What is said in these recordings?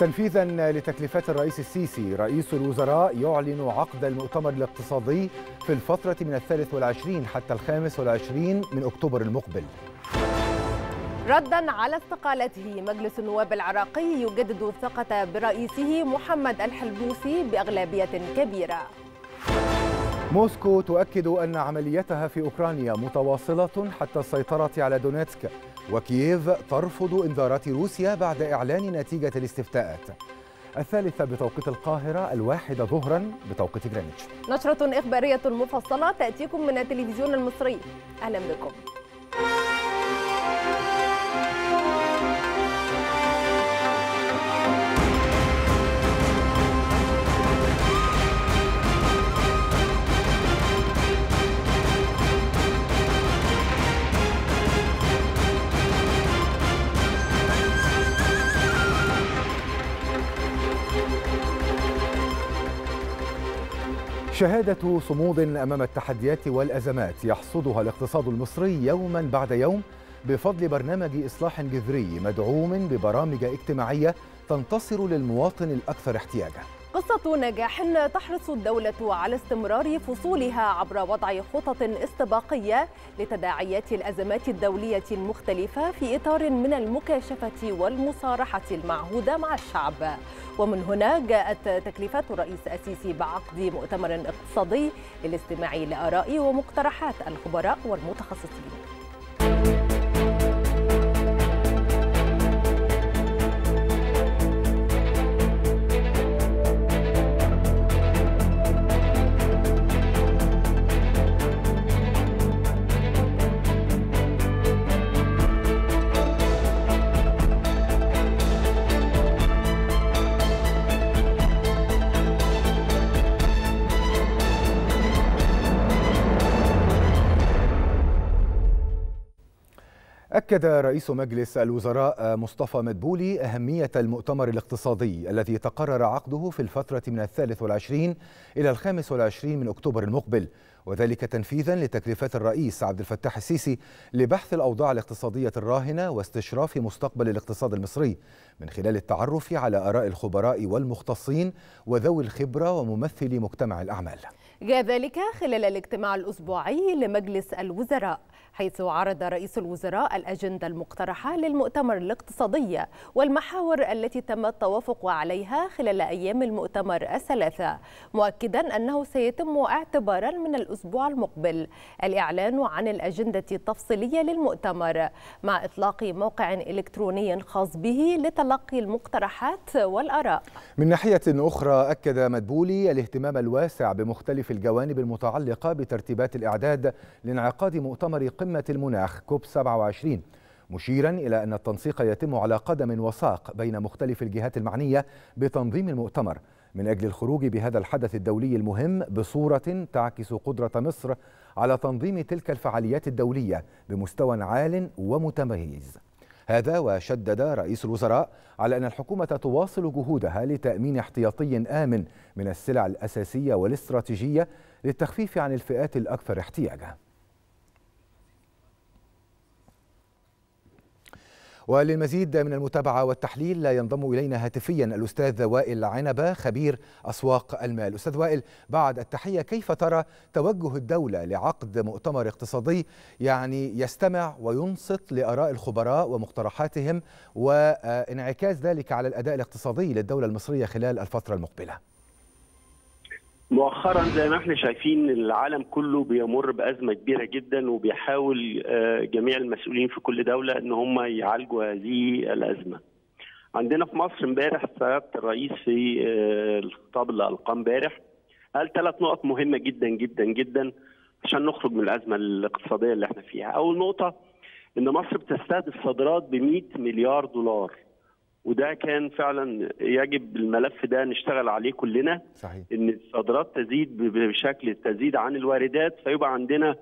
تنفيذا لتكليفات الرئيس السيسي رئيس الوزراء يعلن عقد المؤتمر الاقتصادي في الفترة من الثالث والعشرين حتى الخامس والعشرين من أكتوبر المقبل ردا على استقالته مجلس النواب العراقي يجدد الثقة برئيسه محمد الحلبوسي بأغلبية كبيرة موسكو تؤكد أن عمليتها في أوكرانيا متواصلة حتى السيطرة على دونيتسك وكييف ترفض انذارات روسيا بعد إعلان نتيجة الاستفتاءات الثالثة بتوقيت القاهرة الواحدة ظهرا بتوقيت جرينتش نشرة إخبارية مفصلة تأتيكم من التلفزيون المصري أهلا بكم شهادة صمود أمام التحديات والأزمات يحصدها الاقتصاد المصري يوما بعد يوم بفضل برنامج إصلاح جذري مدعوم ببرامج اجتماعية تنتصر للمواطن الأكثر احتياجاً قصة نجاح تحرص الدولة على استمرار فصولها عبر وضع خطط استباقية لتداعيات الأزمات الدولية المختلفة في إطار من المكاشفة والمصارحة المعهودة مع الشعب ومن هنا جاءت تكليفات الرئيس السيسي بعقد مؤتمر اقتصادي للاستماع لآراء ومقترحات الخبراء والمتخصصين أكد رئيس مجلس الوزراء مصطفى مدبولي أهمية المؤتمر الاقتصادي الذي تقرر عقده في الفترة من الثالث والعشرين إلى الخامس والعشرين من أكتوبر المقبل وذلك تنفيذا لتكليفات الرئيس عبد الفتاح السيسي لبحث الأوضاع الاقتصادية الراهنة واستشراف مستقبل الاقتصاد المصري من خلال التعرف على آراء الخبراء والمختصين وذوي الخبرة وممثلي مجتمع الأعمال جاء ذلك خلال الاجتماع الأسبوعي لمجلس الوزراء حيث عرض رئيس الوزراء الأجندة المقترحة للمؤتمر الاقتصادي والمحاور التي تم التوافق عليها خلال أيام المؤتمر الثلاثة مؤكدا أنه سيتم اعتبارا من الأسبوع المقبل الإعلان عن الأجندة التفصيلية للمؤتمر مع إطلاق موقع إلكتروني خاص به لتلقي المقترحات والآراء من ناحية أخرى أكد مدبولي الاهتمام الواسع بمختلف الجوانب المتعلقة بترتيبات الإعداد لانعقاد مؤتمر قمة قمة المناخ كوب 27 مشيرا إلى أن التنسيق يتم على قدم وساق بين مختلف الجهات المعنية بتنظيم المؤتمر من أجل الخروج بهذا الحدث الدولي المهم بصورة تعكس قدرة مصر على تنظيم تلك الفعاليات الدولية بمستوى عال ومتميز هذا وشدد رئيس الوزراء على أن الحكومة تواصل جهودها لتأمين احتياطي آمن من السلع الأساسية والاستراتيجية للتخفيف عن الفئات الأكثر احتياجاً وللمزيد من المتابعة والتحليل ينضم إلينا هاتفيا الأستاذ وائل عنبة خبير أسواق المال أستاذ وائل بعد التحية كيف ترى توجه الدولة لعقد مؤتمر اقتصادي يعني يستمع وينصت لآراء الخبراء ومقترحاتهم وانعكاس ذلك على الأداء الاقتصادي للدولة المصرية خلال الفترة المقبلة مؤخرا زي ما احنا شايفين العالم كله بيمر بازمه كبيره جدا وبيحاول آه، جميع المسؤولين في كل دوله ان هم يعالجوا هذه الازمه. عندنا في مصر امبارح سياده الرئيس في الخطاب آه، اللي القاه امبارح قال ثلاث نقط مهمه جدا جدا جدا عشان نخرج من الازمه الاقتصاديه اللي احنا فيها. اول نقطه ان مصر بتستهدف صادرات ب 100 مليار دولار. وده كان فعلا يجب الملف ده نشتغل عليه كلنا صحيح. ان الصادرات تزيد بشكل تزيد عن الواردات فيبقى عندنا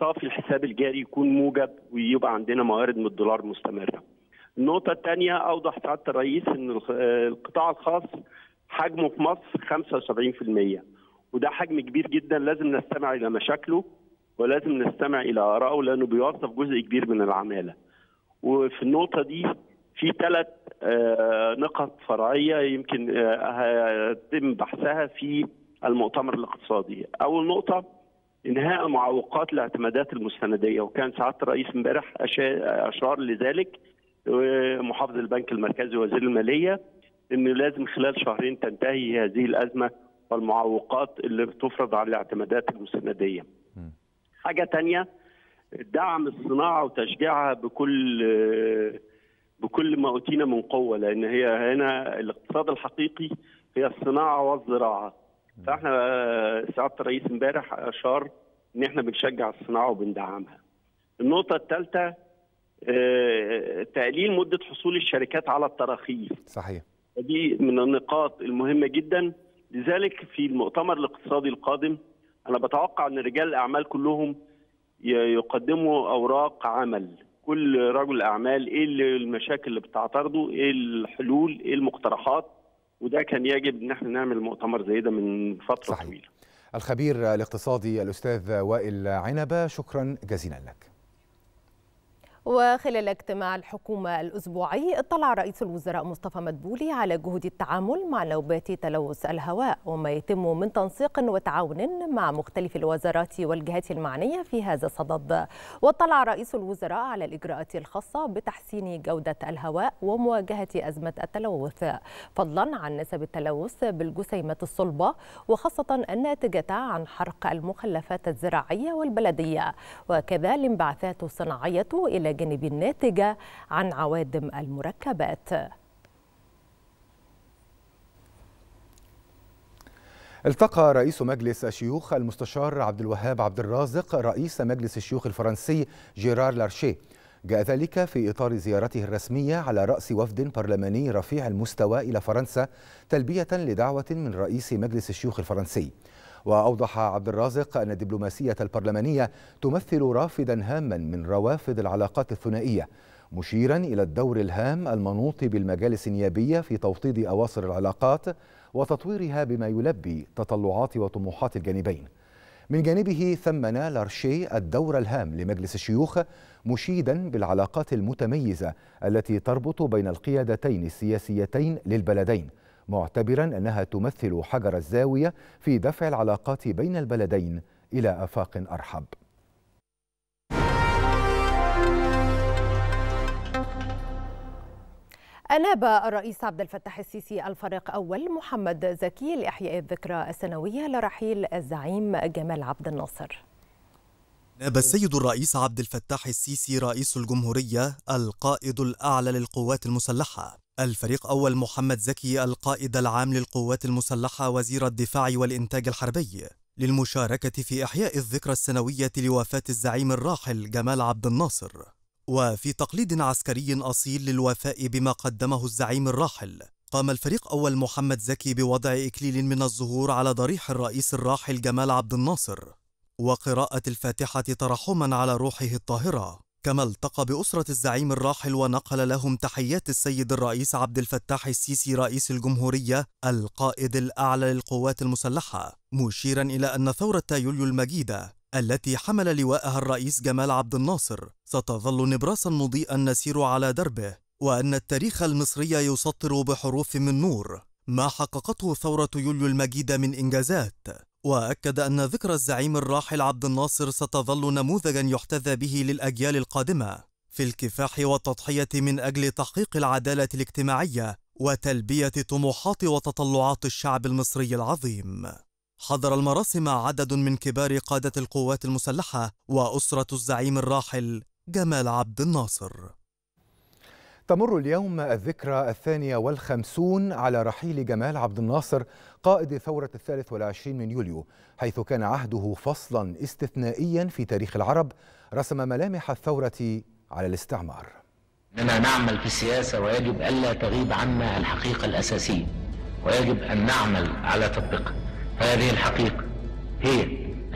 صافي الحساب الجاري يكون موجب ويبقى عندنا موارد من الدولار مستمره. النقطة الثانية أوضح سعادة الرئيس أن القطاع الخاص حجمه في مصر 75% وده حجم كبير جدا لازم نستمع إلى مشاكله ولازم نستمع إلى آرائه لأنه بيوظف جزء كبير من العمالة وفي النقطة دي في ثلاث آه، نقط فرعيه يمكن آه، هيتم بحثها في المؤتمر الاقتصادي. اول نقطه انهاء معوقات الاعتمادات المستنديه وكان سعاده الرئيس امبارح اشار لذلك محافظ البنك المركزي وزير الماليه انه لازم خلال شهرين تنتهي هذه الازمه والمعوقات اللي بتفرض على الاعتمادات المستنديه. حاجه ثانيه دعم الصناعه وتشجيعها بكل آه، بكل ما اوتينا من قوه لان هي هنا الاقتصاد الحقيقي هي الصناعه والزراعه فاحنا آه، سعاده الرئيس امبارح اشار ان احنا بنشجع الصناعه وبندعمها. النقطه الثالثه آه، تقليل مده حصول الشركات على التراخيص. صحيح. دي من النقاط المهمه جدا لذلك في المؤتمر الاقتصادي القادم انا بتوقع ان رجال الاعمال كلهم يقدموا اوراق عمل كل رجل اعمال ايه المشاكل اللي بتعترضه ايه الحلول ايه المقترحات وده كان يجب ان احنا نعمل مؤتمر زي ده من فتره صحيح. طويله الخبير الاقتصادي الاستاذ وائل عنبه شكرا جزيلا لك وخلال اجتماع الحكومة الأسبوعي اطلع رئيس الوزراء مصطفى مدبولي على جهود التعامل مع نوبات تلوث الهواء وما يتم من تنسيق وتعاون مع مختلف الوزارات والجهات المعنية في هذا الصدد واطلع رئيس الوزراء على الإجراءات الخاصة بتحسين جودة الهواء ومواجهة أزمة التلوث فضلا عن نسب التلوث بالجسيمات الصلبة وخاصة الناتجة عن حرق المخلفات الزراعية والبلدية وكذا الانبعاثات الصناعية إلى الجانب الناتجة عن عوادم المركبات التقى رئيس مجلس الشيوخ المستشار عبد الوهاب عبد الرازق رئيس مجلس الشيوخ الفرنسي جيرار لارشيه جاء ذلك في إطار زيارته الرسمية على رأس وفد برلماني رفيع المستوى إلى فرنسا تلبية لدعوة من رئيس مجلس الشيوخ الفرنسي وأوضح عبد الرازق أن الدبلوماسية البرلمانية تمثل رافدا هاما من روافد العلاقات الثنائية مشيرا إلى الدور الهام المنوط بالمجالس النيابية في توطيد أواصر العلاقات وتطويرها بما يلبي تطلعات وطموحات الجانبين من جانبه ثمن لارشي الدور الهام لمجلس الشيوخ مشيدا بالعلاقات المتميزة التي تربط بين القيادتين السياسيتين للبلدين معتبرا أنها تمثل حجر الزاوية في دفع العلاقات بين البلدين إلى آفاق أرحب أناب الرئيس عبد الفتاح السيسي الفريق أول محمد زكي لإحياء الذكرى السنوية لرحيل الزعيم جمال عبد الناصر ناب السيد الرئيس عبد الفتاح السيسي رئيس الجمهورية القائد الأعلى للقوات المسلحة الفريق أول محمد زكي القائد العام للقوات المسلحة وزير الدفاع والإنتاج الحربي للمشاركة في إحياء الذكرى السنوية لوفاة الزعيم الراحل جمال عبد الناصر وفي تقليد عسكري أصيل للوفاء بما قدمه الزعيم الراحل قام الفريق أول محمد زكي بوضع إكليل من الزهور على ضريح الرئيس الراحل جمال عبد الناصر وقراءة الفاتحة ترحما على روحه الطاهرة كما التقى بأسرة الزعيم الراحل ونقل لهم تحيات السيد الرئيس عبد الفتاح السيسي رئيس الجمهورية القائد الأعلى للقوات المسلحة مشيرا إلى أن ثورة يوليو المجيدة التي حمل لواءها الرئيس جمال عبد الناصر ستظل نبراسا مضيئا نسير على دربه وأن التاريخ المصري يسطر بحروف من نور ما حققته ثورة يوليو المجيدة من إنجازات وأكد أن ذكرى الزعيم الراحل عبد الناصر ستظل نموذجا يحتذى به للأجيال القادمة في الكفاح والتضحية من أجل تحقيق العدالة الاجتماعية وتلبية طموحات وتطلعات الشعب المصري العظيم. حضر المراسم عدد من كبار قادة القوات المسلحة وأسرة الزعيم الراحل جمال عبد الناصر تمر اليوم الذكرى الثانية والخمسون على رحيل جمال عبد الناصر قائد ثورة الثالث والعشرين من يوليو حيث كان عهده فصلا استثنائيا في تاريخ العرب رسم ملامح الثورة على الاستعمار إننا نعمل في السياسة ويجب ألا تغيب عنا الحقيقة الأساسية ويجب أن نعمل على تطبيقها هذه الحقيقة هي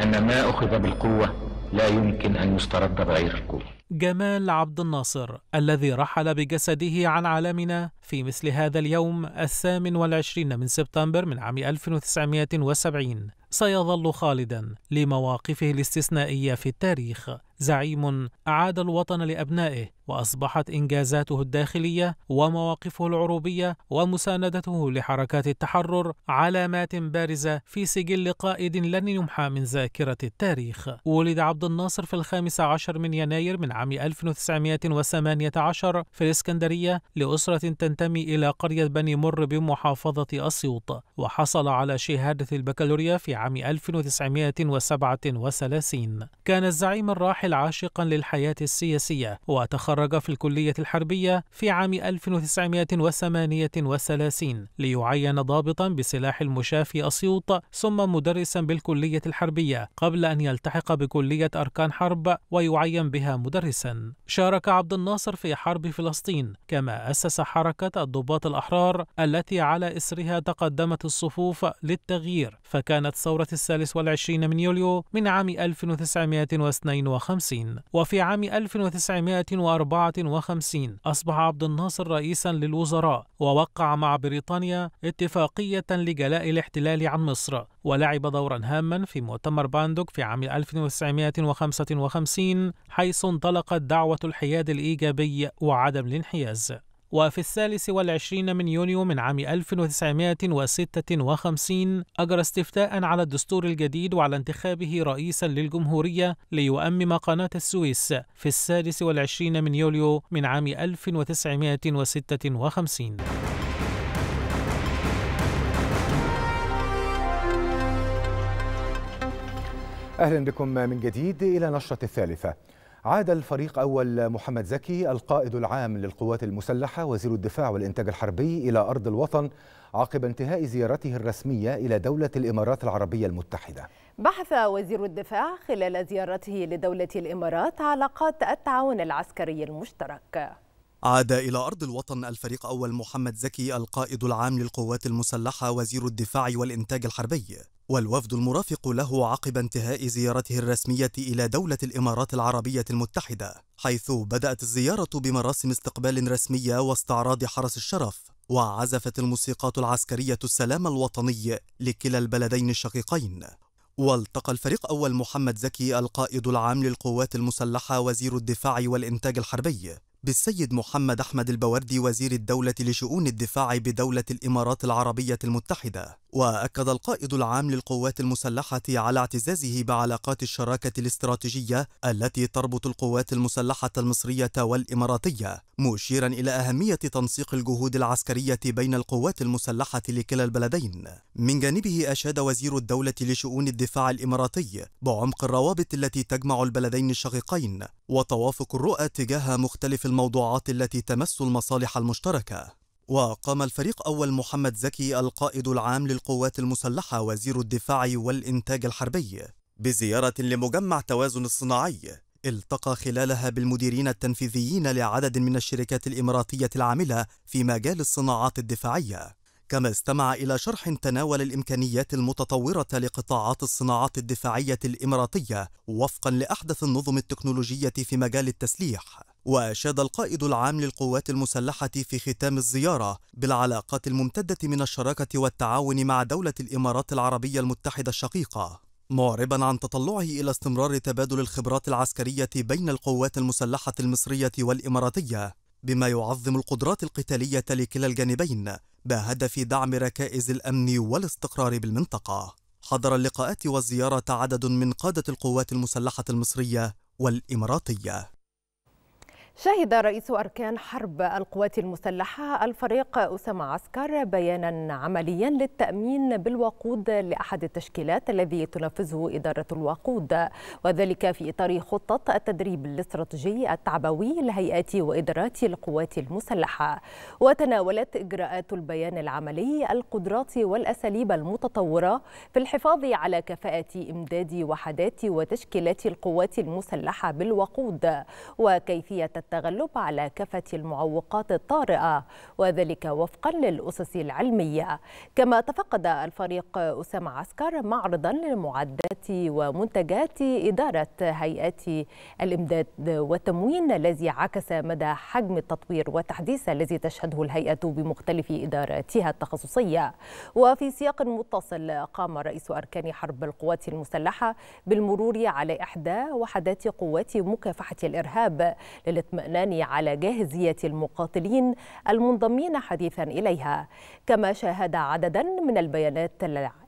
أن ما أخذ بالقوة لا يمكن أن يسترد بغير القوة جمال عبد الناصر الذي رحل بجسده عن عالمنا في مثل هذا اليوم الثامن والعشرين من سبتمبر من عام 1970 سيظل خالدا لمواقفه الاستثنائية في التاريخ زعيم أعاد الوطن لأبنائه وأصبحت إنجازاته الداخلية ومواقفه العروبية ومساندته لحركات التحرر علامات بارزة في سجل قائد لن يمحى من ذاكرة التاريخ ولد عبد الناصر في الخامس عشر من يناير من عام 1918 في الإسكندرية لأسرة تنتمي إلى قرية بني مر بمحافظة أسيوط وحصل على شهادة البكالوريا في عام 1937 كان الزعيم الراحل الراحل عاشقا للحياة السياسية وتخرج في الكلية الحربية في عام 1938 ليعين ضابطا بسلاح المشاة في أسيوط ثم مدرسا بالكلية الحربية قبل أن يلتحق بكلية أركان حرب ويعين بها مدرسا شارك عبد الناصر في حرب فلسطين كما أسس حركة الضباط الأحرار التي على إسرها تقدمت الصفوف للتغيير فكانت ثورة الثالث والعشرين من يوليو من عام 1952 1954 وفي عام 1954 أصبح عبد الناصر رئيسا للوزراء ووقع مع بريطانيا اتفاقية لجلاء الاحتلال عن مصر ولعب دورا هاما في مؤتمر باندوك في عام 1955 حيث انطلقت دعوة الحياد الإيجابي وعدم الانحياز وفي الثالث والعشرين من يونيو من عام 1956 أجرى استفتاء على الدستور الجديد وعلى انتخابه رئيسا للجمهورية ليؤمم قناة السويس في السادس والعشرين من يوليو من عام 1956 أهلا بكم من جديد إلى نشرة الثالثة عاد الفريق أول محمد زكي القائد العام للقوات المسلحة وزير الدفاع والإنتاج الحربي إلى أرض الوطن عقب انتهاء زيارته الرسمية إلى دولة الإمارات العربية المتحدة بحث وزير الدفاع خلال زيارته لدولة الإمارات علاقات التعاون العسكري المشترك عاد إلى أرض الوطن الفريق أول محمد زكي القائد العام للقوات المسلحة وزير الدفاع والإنتاج الحربي والوفد المرافق له عقب انتهاء زيارته الرسمية إلى دولة الإمارات العربية المتحدة حيث بدأت الزيارة بمراسم استقبال رسمية واستعراض حرس الشرف وعزفت الموسيقات العسكرية السلام الوطني لكلا البلدين الشقيقين والتقى الفريق أول محمد زكي القائد العام للقوات المسلحة وزير الدفاع والإنتاج الحربي بالسيد محمد أحمد البوردي وزير الدولة لشؤون الدفاع بدولة الإمارات العربية المتحدة وأكد القائد العام للقوات المسلحة على اعتزازه بعلاقات الشراكة الاستراتيجية التي تربط القوات المسلحة المصرية والإماراتية مشيرا إلى أهمية تنسيق الجهود العسكرية بين القوات المسلحة لكلا البلدين من جانبه أشاد وزير الدولة لشؤون الدفاع الإماراتي بعمق الروابط التي تجمع البلدين الشقيقين وتوافق الرؤى تجاه مختلف الموضوعات التي تمس المصالح المشتركة وقام الفريق أول محمد زكي القائد العام للقوات المسلحة وزير الدفاع والإنتاج الحربي بزيارة لمجمع توازن الصناعي التقى خلالها بالمديرين التنفيذيين لعدد من الشركات الإماراتية العاملة في مجال الصناعات الدفاعية كما استمع إلى شرح تناول الإمكانيات المتطورة لقطاعات الصناعات الدفاعية الإماراتية وفقا لأحدث النظم التكنولوجية في مجال التسليح وأشاد القائد العام للقوات المسلحة في ختام الزيارة بالعلاقات الممتدة من الشراكة والتعاون مع دولة الإمارات العربية المتحدة الشقيقة معربا عن تطلعه إلى استمرار تبادل الخبرات العسكرية بين القوات المسلحة المصرية والإماراتية بما يعظم القدرات القتالية لكلا الجانبين بهدف دعم ركائز الأمن والاستقرار بالمنطقة حضر اللقاءات والزيارة عدد من قادة القوات المسلحة المصرية والإماراتية شهد رئيس أركان حرب القوات المسلحة الفريق أسامة عسكر بيانا عمليا للتأمين بالوقود لأحد التشكيلات الذي تنفذه إدارة الوقود وذلك في إطار خطة التدريب الاستراتيجي التعبوي لهيئات وإدارات القوات المسلحة وتناولت إجراءات البيان العملي القدرات والأساليب المتطورة في الحفاظ على كفاءة إمداد وحدات وتشكيلات القوات المسلحة بالوقود وكيفية التغلب على كافة المعوقات الطارئة وذلك وفقا للأسس العلمية كما تفقد الفريق أسامة عسكر معرضا للمعدات ومنتجات إدارة هيئة الإمداد والتموين الذي عكس مدى حجم التطوير والتحديث الذي تشهده الهيئة بمختلف إداراتها التخصصية وفي سياق متصل قام رئيس أركان حرب القوات المسلحة بالمرور على إحدى وحدات قوات مكافحة الإرهاب للإطمئنان الاطمئنان على جاهزية المقاتلين المنضمين حديثا إليها كما شاهد عددا من البيانات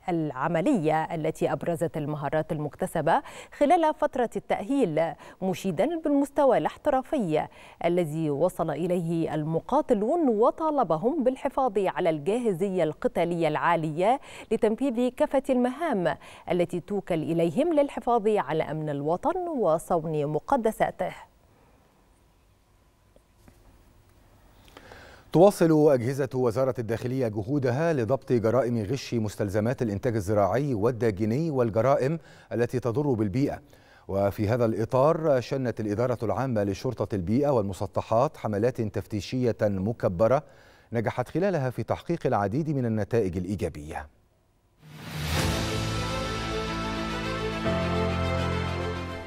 العملية التي أبرزت المهارات المكتسبة خلال فترة التأهيل مشيدا بالمستوى الاحترافي الذي وصل إليه المقاتلون وطالبهم بالحفاظ على الجاهزية القتالية العالية لتنفيذ كافة المهام التي توكل إليهم للحفاظ على أمن الوطن وصون مقدساته تواصل أجهزة وزارة الداخلية جهودها لضبط جرائم غش مستلزمات الإنتاج الزراعي والداجني والجرائم التي تضر بالبيئة وفي هذا الإطار شنت الإدارة العامة لشرطة البيئة والمسطحات حملات تفتيشية مكبرة نجحت خلالها في تحقيق العديد من النتائج الإيجابية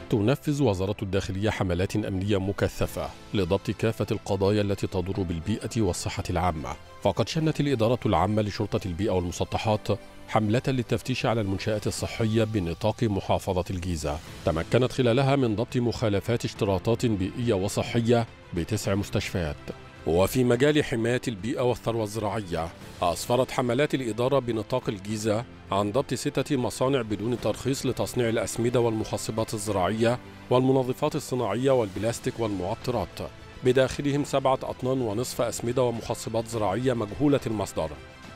تنفذ وزارة الداخلية حملات أمنية مكثفة لضبط كافة القضايا التي تضر بالبيئة والصحة العامة فقد شنت الإدارة العامة لشرطة البيئة والمسطحات حملة للتفتيش على المنشآت الصحية بنطاق محافظة الجيزة تمكنت خلالها من ضبط مخالفات اشتراطات بيئية وصحية بتسع مستشفيات وفي مجال حماية البيئة والثروة الزراعية أسفرت حملات الإدارة بنطاق الجيزة عن ضبط ستة مصانع بدون ترخيص لتصنيع الأسمدة والمخصبات الزراعية والمنظفات الصناعية والبلاستيك والمعطرات بداخلهم سبعة أطنان ونصف أسمدة ومخصبات زراعية مجهولة المصدر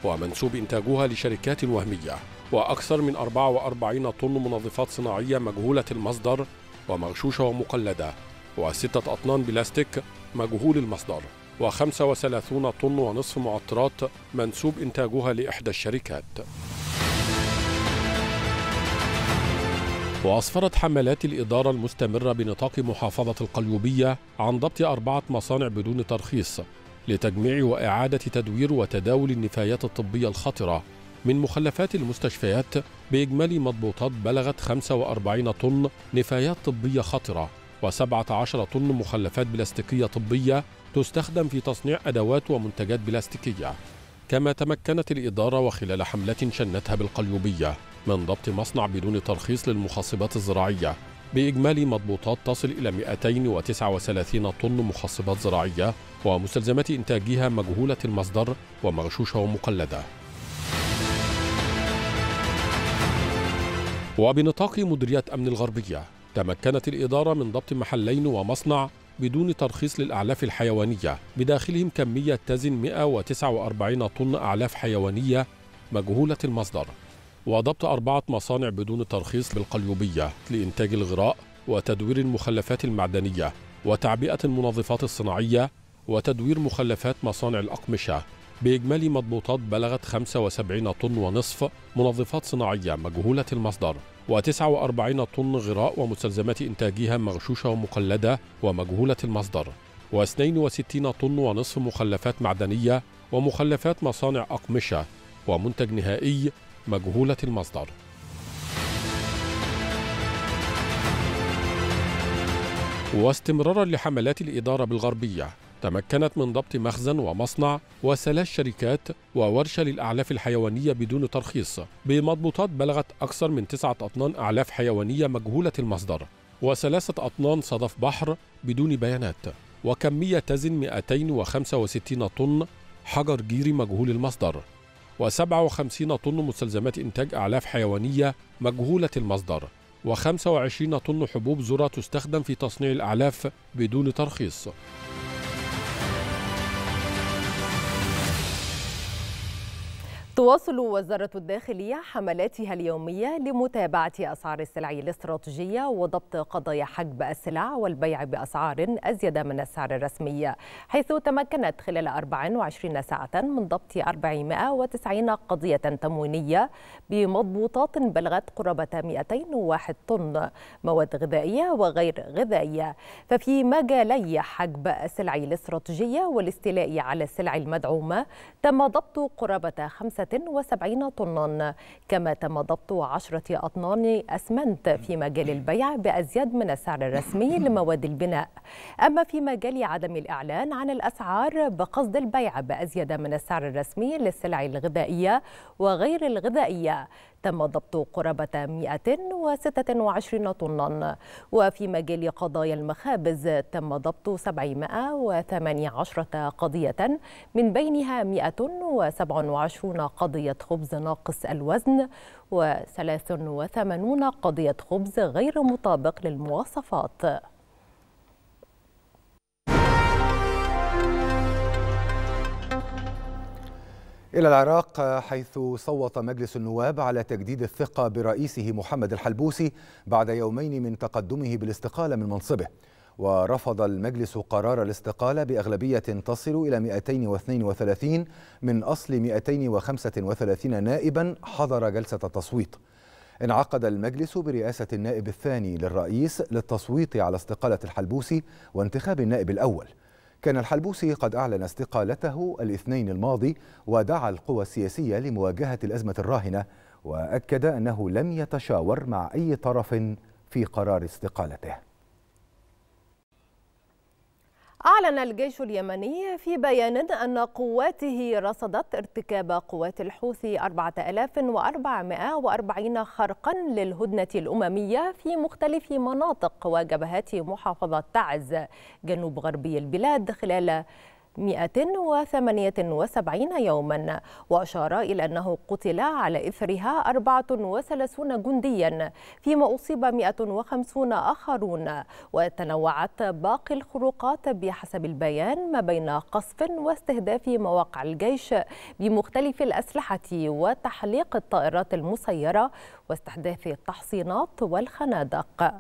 ومنسوب إنتاجها لشركات وهمية وأكثر من 44 طن منظفات صناعية مجهولة المصدر ومغشوشة ومقلدة وستة أطنان بلاستيك مجهول المصدر و35 طن ونصف معطرات منسوب إنتاجها لإحدى الشركات وأسفرت حملات الإدارة المستمرة بنطاق محافظة القليوبية عن ضبط أربعة مصانع بدون ترخيص لتجميع وإعادة تدوير وتداول النفايات الطبية الخطرة من مخلفات المستشفيات بإجمالي مضبوطات بلغت 45 طن نفايات طبية خطرة و17 طن مخلفات بلاستيكية طبية تستخدم في تصنيع أدوات ومنتجات بلاستيكية كما تمكنت الإدارة وخلال حملة شنتها بالقليوبية من ضبط مصنع بدون ترخيص للمخصبات الزراعية بإجمالي مضبوطات تصل إلى 239 طن مخصبات زراعية ومستلزمات إنتاجها مجهولة المصدر ومغشوشة ومقلدة وبنطاق مديرية أمن الغربية تمكنت الإدارة من ضبط محلين ومصنع بدون ترخيص للأعلاف الحيوانية بداخلهم كمية تزن 149 طن أعلاف حيوانية مجهولة المصدر وضبط أربعة مصانع بدون ترخيص بالقليوبية لإنتاج الغراء وتدوير المخلفات المعدنية وتعبئة المنظفات الصناعية وتدوير مخلفات مصانع الأقمشة بإجمالي مضبوطات بلغت 75 طن ونصف منظفات صناعية مجهولة المصدر و49 طن غراء ومستلزمات إنتاجها مغشوشة ومقلدة ومجهولة المصدر و62 طن ونصف مخلفات معدنية ومخلفات مصانع أقمشة ومنتج نهائي مجهولة المصدر واستمرارا لحملات الإدارة بالغربية تمكنت من ضبط مخزن ومصنع وثلاث شركات وورشة للأعلاف الحيوانية بدون ترخيص بمضبوطات بلغت أكثر من تسعة أطنان أعلاف حيوانية مجهولة المصدر وثلاثة أطنان صدف بحر بدون بيانات وكمية تزن 265 طن حجر جيري مجهول المصدر و57 طن مستلزمات إنتاج أعلاف حيوانية مجهولة المصدر و25 طن حبوب ذرة تستخدم في تصنيع الأعلاف بدون ترخيص تواصل وزارة الداخلية حملاتها اليومية لمتابعة أسعار السلع الاستراتيجية وضبط قضايا حجب السلع والبيع بأسعار أزيد من السعر الرسمي حيث تمكنت خلال 24 ساعة من ضبط 490 قضية تموينية بمضبوطات بلغت قرابة 201 طن مواد غذائية وغير غذائية ففي مجالي حجب السلع الاستراتيجية والاستيلاء على السلع المدعومة تم ضبط قرابة 5 75 طنا كما تم ضبط 10 أطنان أسمنت في مجال البيع بأزيد من السعر الرسمي لمواد البناء أما في مجال عدم الإعلان عن الأسعار بقصد البيع بأزيد من السعر الرسمي للسلع الغذائية وغير الغذائية تم ضبط قرابة 126 طنا وفي مجال قضايا المخابز تم ضبط 718 قضية من بينها 127 قضية خبز ناقص الوزن و83 قضية خبز غير مطابق للمواصفات إلى العراق حيث صوت مجلس النواب على تجديد الثقة برئيسه محمد الحلبوسي بعد يومين من تقدمه بالاستقالة من منصبه ورفض المجلس قرار الاستقالة بأغلبية تصل إلى 232 من أصل 235 نائبا حضر جلسة التصويت انعقد المجلس برئاسة النائب الثاني للرئيس للتصويت على استقالة الحلبوسي وانتخاب النائب الأول كان الحلبوسي قد أعلن استقالته الاثنين الماضي ودعا القوى السياسية لمواجهة الأزمة الراهنة وأكد أنه لم يتشاور مع أي طرف في قرار استقالته أعلن الجيش اليمني في بيان أن قواته رصدت ارتكاب قوات الحوثي 4440 خرقا للهدنة الأممية في مختلف مناطق وجبهات محافظة تعز جنوب غربي البلاد خلال 178 يوما وأشار إلى أنه قتل على إثرها 34 جنديا فيما أصيب 150 آخرون وتنوعت باقي الخروقات بحسب البيان ما بين قصف واستهداف مواقع الجيش بمختلف الأسلحة وتحليق الطائرات المسيرة واستحداث التحصينات والخنادق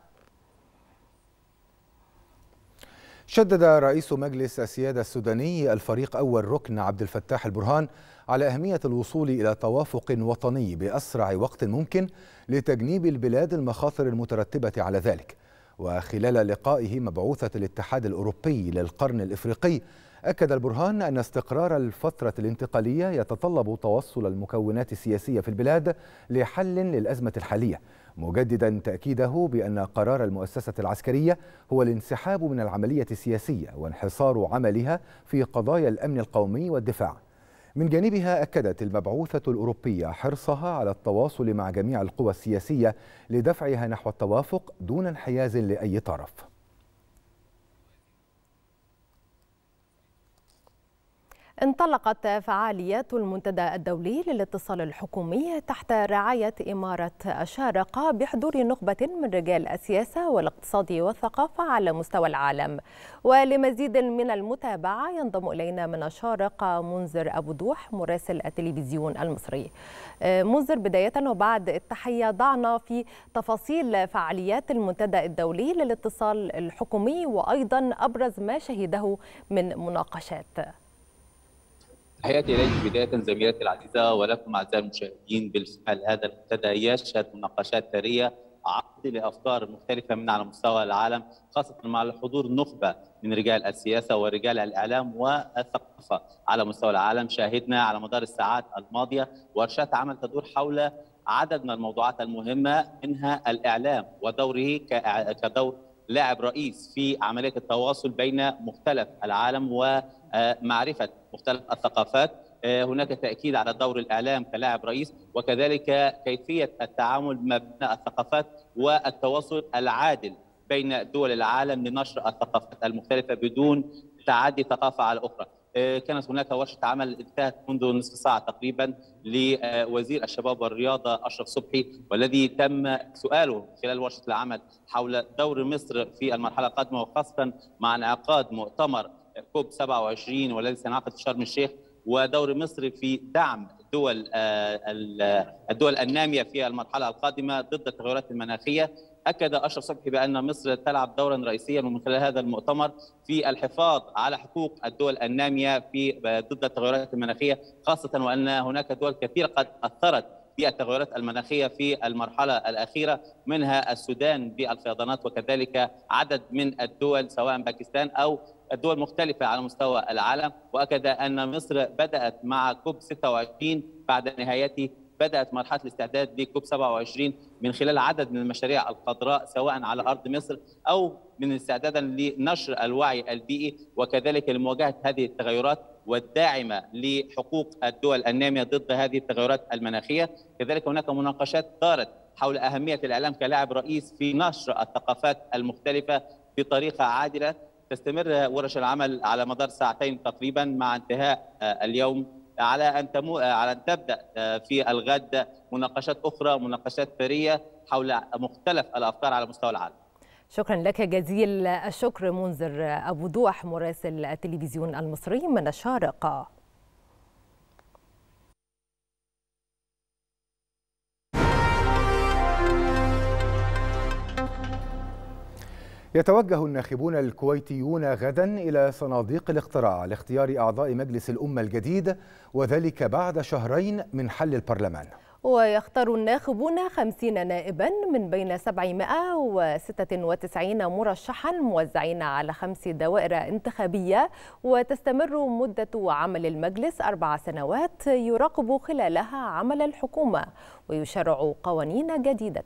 شدد رئيس مجلس السيادة السوداني الفريق أول ركن عبد الفتاح البرهان على أهمية الوصول إلى توافق وطني بأسرع وقت ممكن لتجنيب البلاد المخاطر المترتبة على ذلك وخلال لقائه مبعوثة الاتحاد الأوروبي للقرن الإفريقي أكد البرهان أن استقرار الفترة الانتقالية يتطلب توصل المكونات السياسية في البلاد لحل للأزمة الحالية مجددا تأكيده بأن قرار المؤسسة العسكرية هو الانسحاب من العملية السياسية وانحصار عملها في قضايا الأمن القومي والدفاع من جانبها أكدت المبعوثة الأوروبية حرصها على التواصل مع جميع القوى السياسية لدفعها نحو التوافق دون انحياز لأي طرف انطلقت فعاليات المنتدى الدولي للاتصال الحكومي تحت رعاية إمارة الشارقة بحضور نخبة من رجال السياسة والاقتصاد والثقافة على مستوى العالم ولمزيد من المتابعة ينضم إلينا من الشارقة منذر أبو دوح مراسل التلفزيون المصري آه، منذر بداية وبعد التحية ضعنا في تفاصيل فعاليات المنتدى الدولي للاتصال الحكومي وأيضا أبرز ما شهده من مناقشات تحياتي إليك بداية زميلتي العزيزة ولكم أعزائي المشاهدين بالفعل هذا المنتدى يشهد مناقشات ثرية عقد لأفكار مختلفة من على مستوى العالم خاصة مع حضور نخبة من رجال السياسة ورجال الإعلام والثقافة على مستوى العالم شاهدنا على مدار الساعات الماضية ورشات عمل تدور حول عدد من الموضوعات المهمة منها الإعلام ودوره كدور لاعب رئيس في عمليه التواصل بين مختلف العالم ومعرفه مختلف الثقافات آه، هناك تاكيد على دور الاعلام كلاعب رئيس وكذلك كيفيه التعامل ما بين الثقافات والتواصل العادل بين دول العالم لنشر الثقافات المختلفه بدون تعدي ثقافه على أخرى آه، كانت هناك ورشه عمل انتهت منذ نصف ساعه تقريبا لوزير الشباب والرياضه اشرف صبحي والذي تم سؤاله خلال ورشه العمل حول دور مصر في المرحله القادمه وخاصه مع انعقاد مؤتمر كوب 27 والذي سينعقد في شرم الشيخ ودور مصر في دعم دول آه، الدول الناميه في المرحله القادمه ضد التغيرات المناخيه اكد اشرف صبحي بان مصر تلعب دورا رئيسيا من خلال هذا المؤتمر في الحفاظ على حقوق الدول الناميه في ضد التغيرات المناخيه خاصه وان هناك دول كثيره قد اثرت بالتغيرات المناخيه في المرحله الاخيره منها السودان بالفيضانات وكذلك عدد من الدول سواء باكستان او الدول مختلفة على مستوى العالم وأكد أن مصر بدأت مع كوب 26 بعد نهايته بدات مرحله الاستعداد لكوب 27 من خلال عدد من المشاريع الخضراء سواء على ارض مصر او من استعدادا لنشر الوعي البيئي وكذلك لمواجهه هذه التغيرات والداعمه لحقوق الدول الناميه ضد هذه التغيرات المناخيه، كذلك هناك مناقشات دارت حول اهميه الاعلام كلاعب رئيس في نشر الثقافات المختلفه بطريقه عادله تستمر ورش العمل على مدار ساعتين تقريبا مع انتهاء آه، اليوم على ان تمو... على ان تبدا آه، في الغد مناقشات اخرى مناقشات ثريه حول مختلف الافكار على مستوى العالم. شكرا لك جزيل الشكر منذر ابو دوح مراسل التلفزيون المصري من الشارقه. يتوجه الناخبون الكويتيون غدا إلى صناديق الاقتراع لاختيار أعضاء مجلس الأمة الجديد وذلك بعد شهرين من حل البرلمان ويختار الناخبون 50 نائبا من بين 796 مرشحا موزعين على خمس دوائر انتخابية وتستمر مدة عمل المجلس أربع سنوات يراقب خلالها عمل الحكومة ويشرع قوانين جديدة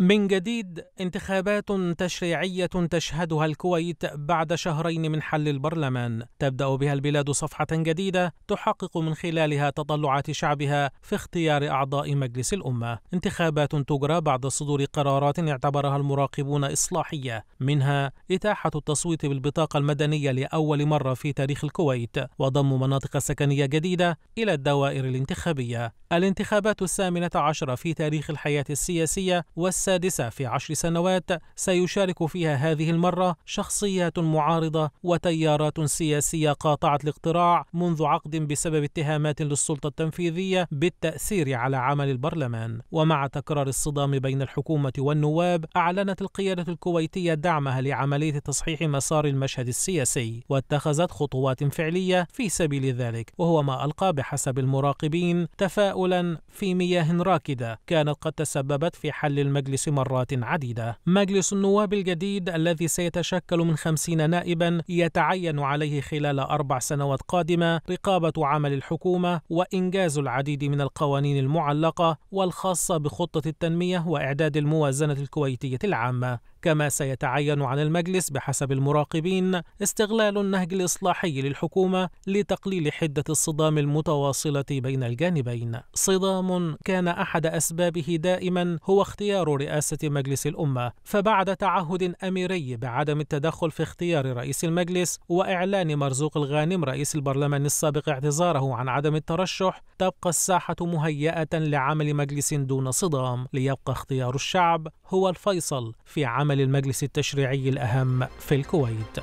من جديد انتخابات تشريعية تشهدها الكويت بعد شهرين من حل البرلمان، تبدأ بها البلاد صفحة جديدة تحقق من خلالها تطلعات شعبها في اختيار أعضاء مجلس الأمة. انتخابات تجرى بعد صدور قرارات اعتبرها المراقبون إصلاحية، منها إتاحة التصويت بالبطاقة المدنية لأول مرة في تاريخ الكويت، وضم مناطق سكنية جديدة إلى الدوائر الانتخابية. الانتخابات الثامنة عشرة في تاريخ الحياة السياسية والس السادسة في عشر سنوات سيشارك فيها هذه المرة شخصيات معارضة وتيارات سياسية قاطعت الاقتراع منذ عقد بسبب اتهامات للسلطة التنفيذية بالتأثير على عمل البرلمان ومع تكرار الصدام بين الحكومة والنواب أعلنت القيادة الكويتية دعمها لعملية تصحيح مسار المشهد السياسي واتخذت خطوات فعلية في سبيل ذلك وهو ما ألقى بحسب المراقبين تفاؤلا في مياه راكدة كانت قد تسببت في حل المجلس المجلس مرات عديدة مجلس النواب الجديد الذي سيتشكل من خمسين نائبا يتعين عليه خلال أربع سنوات قادمة رقابة عمل الحكومة وإنجاز العديد من القوانين المعلقة والخاصة بخطة التنمية وإعداد الموازنة الكويتية العامة كما سيتعين على المجلس بحسب المراقبين استغلال النهج الإصلاحي للحكومة لتقليل حدة الصدام المتواصلة بين الجانبين صدام كان أحد أسبابه دائما هو اختيار رئاسة مجلس الأمة فبعد تعهد أميري بعدم التدخل في اختيار رئيس المجلس وإعلان مرزوق الغانم رئيس البرلمان السابق اعتذاره عن عدم الترشح تبقى الساحة مهيئة لعمل مجلس دون صدام ليبقى اختيار الشعب هو الفيصل في عمل عمل المجلس التشريعي الأهم في الكويت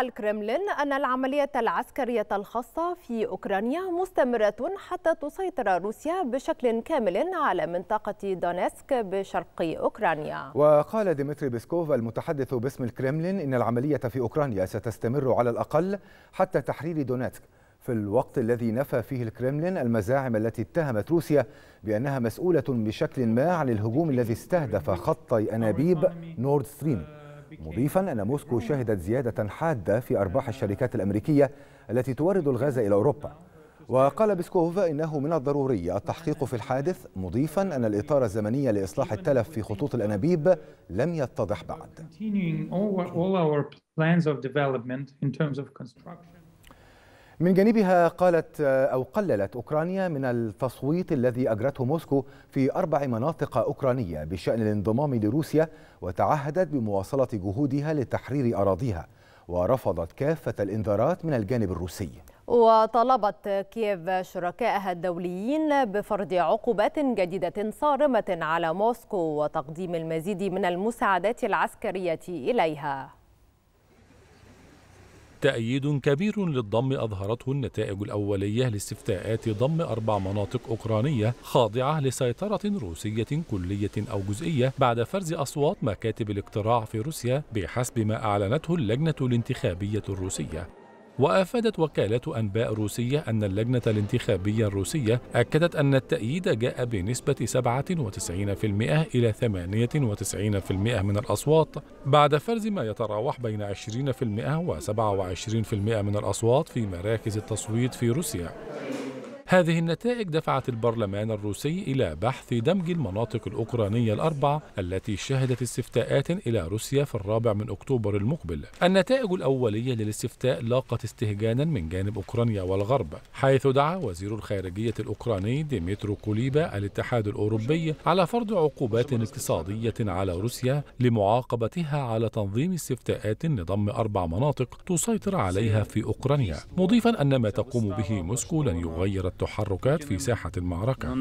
الكرملين أن العملية العسكرية الخاصة في أوكرانيا مستمرة حتى تسيطر روسيا بشكل كامل على منطقة دونيسك بشرق أوكرانيا وقال ديمتري بيسكوف المتحدث باسم الكرملين إن العملية في أوكرانيا ستستمر على الأقل حتى تحرير دونيسك في الوقت الذي نفى فيه الكرملين المزاعم التي اتهمت روسيا بأنها مسؤولة بشكل ما عن الهجوم الذي استهدف خطي أنابيب نورد ستريم مضيفا أن موسكو شهدت زيادة حادة في أرباح الشركات الأمريكية التي تورد الغاز إلى أوروبا وقال بيسكوف إنه من الضروري التحقيق في الحادث مضيفا أن الإطار الزمني لإصلاح التلف في خطوط الأنابيب لم يتضح بعد من جانبها قالت آه، أو قللت أوكرانيا من التصويت الذي أجرته موسكو في أربع مناطق أوكرانية بشأن الانضمام لروسيا وتعهدت بمواصلة جهودها لتحرير أراضيها ورفضت كافة الإنذارات من الجانب الروسي وطلبت كييف شركائها الدوليين بفرض عقوبات جديدة صارمة على موسكو وتقديم المزيد من المساعدات العسكرية إليها تأييد كبير للضم أظهرته النتائج الأولية لاستفتاءات ضم أربع مناطق أوكرانية خاضعة لسيطرة روسية كلية أو جزئية بعد فرز أصوات مكاتب الاقتراع في روسيا بحسب ما أعلنته اللجنة الانتخابية الروسية وأفادت وكالة أنباء روسية أن اللجنة الانتخابية الروسية أكدت أن التأييد جاء بنسبة 97% إلى 98% من الأصوات بعد فرز ما يتراوح بين 20% و 27% من الأصوات في مراكز التصويت في روسيا. هذه النتائج دفعت البرلمان الروسي إلى بحث دمج المناطق الأوكرانية الأربع التي شهدت استفتاءات إلى روسيا في الرابع من أكتوبر المقبل النتائج الأولية للاستفتاء لاقت استهجانا من جانب أوكرانيا والغرب حيث دعا وزير الخارجية الأوكراني ديمترو كوليبا الاتحاد الأوروبي على فرض عقوبات اقتصادية على روسيا لمعاقبتها على تنظيم استفتاءات لضم أربع مناطق تسيطر عليها في أوكرانيا مضيفا أن ما تقوم به موسكو لن يغير التحركات في ساحة المعركة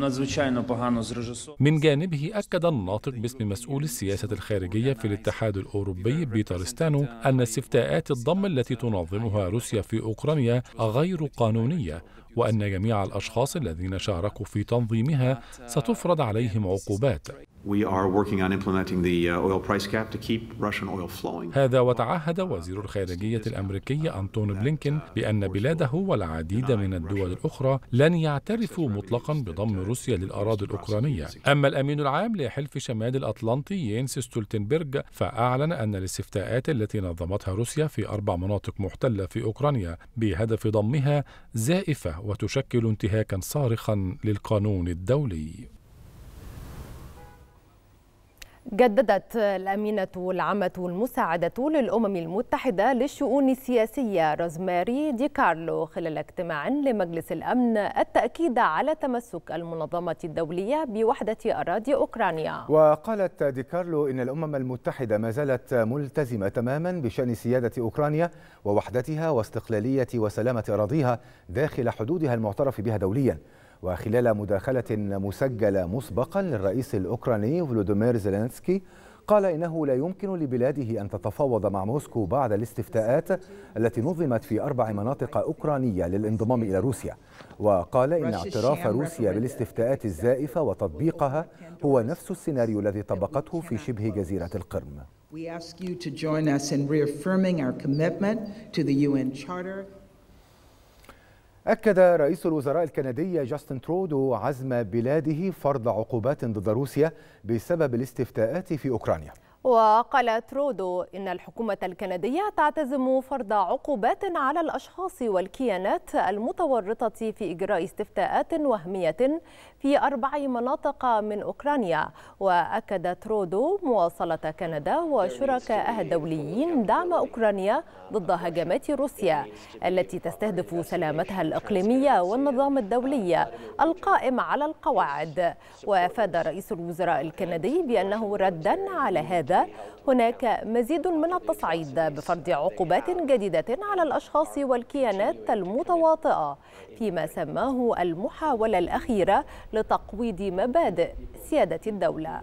من جانبه أكد الناطق باسم مسؤول السياسة الخارجية في الاتحاد الأوروبي بيتر ستانو أن استفتاءات الضم التي تنظمها روسيا في أوكرانيا غير قانونية وأن جميع الأشخاص الذين شاركوا في تنظيمها ستفرض عليهم عقوبات Uh, هذا وتعهد وزير الخارجية الأمريكي أنتون بلينكين uh, بأن بلاده والعديد من الدول الأخرى لن يعترفوا مطلقا بضم روسيا للأراضي الأوكرانية أما الأمين العام لحلف شمال الأطلنطي ينس ستولتنبرج فأعلن أن الاستفتاءات التي نظمتها روسيا في أربع مناطق محتلة في أوكرانيا بهدف ضمها زائفة وتشكل انتهاكا صارخا للقانون الدولي جددت الأمينة العامة المساعدة للأمم المتحدة للشؤون السياسية روزماري دي كارلو خلال اجتماع لمجلس الأمن التأكيد على تمسك المنظمة الدولية بوحدة أراضي أوكرانيا وقالت دي كارلو إن الأمم المتحدة ما زالت ملتزمة تماما بشأن سيادة أوكرانيا ووحدتها واستقلالية وسلامة أراضيها داخل حدودها المعترف بها دوليا وخلال مداخلة مسجلة مسبقا للرئيس الأوكراني فلوديمير زيلينسكي قال إنه لا يمكن لبلاده أن تتفاوض مع موسكو بعد الاستفتاءات التي نظمت في أربع مناطق أوكرانية للانضمام إلى روسيا وقال إن اعتراف روسيا بالاستفتاءات الزائفة وتطبيقها هو نفس السيناريو الذي طبقته في شبه جزيرة القرم أكد رئيس الوزراء الكندي جاستن ترودو عزم بلاده فرض عقوبات ضد روسيا بسبب الاستفتاءات في أوكرانيا وقالت رودو إن الحكومة الكندية تعتزم فرض عقوبات على الأشخاص والكيانات المتورطة في إجراء استفتاءات وهمية في أربع مناطق من أوكرانيا وأكدت رودو مواصلة كندا وشركائها الدوليين دعم أوكرانيا ضد هجمات روسيا التي تستهدف سلامتها الإقليمية والنظام الدولي القائم على القواعد وأفاد رئيس الوزراء الكندي بأنه ردا على هذا هناك مزيد من التصعيد بفرض عقوبات جديدة على الأشخاص والكيانات المتواطئة فيما سماه المحاولة الأخيرة لتقويض مبادئ سيادة الدولة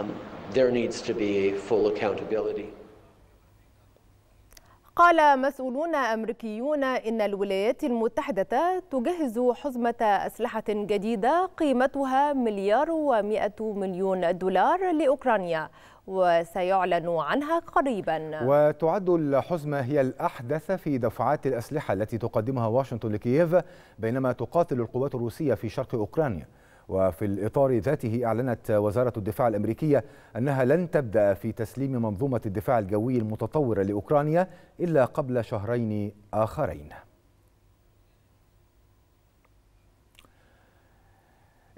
um, there needs to be full accountability. قال مسؤولون أمريكيون إن الولايات المتحدة تجهز حزمة أسلحة جديدة قيمتها مليار ومئة مليون دولار لأوكرانيا وسيعلن عنها قريبا وتعد الحزمة هي الأحدث في دفعات الأسلحة التي تقدمها واشنطن لكييف بينما تقاتل القوات الروسية في شرق أوكرانيا وفي الإطار ذاته أعلنت وزارة الدفاع الأمريكية أنها لن تبدأ في تسليم منظومة الدفاع الجوي المتطورة لأوكرانيا إلا قبل شهرين آخرين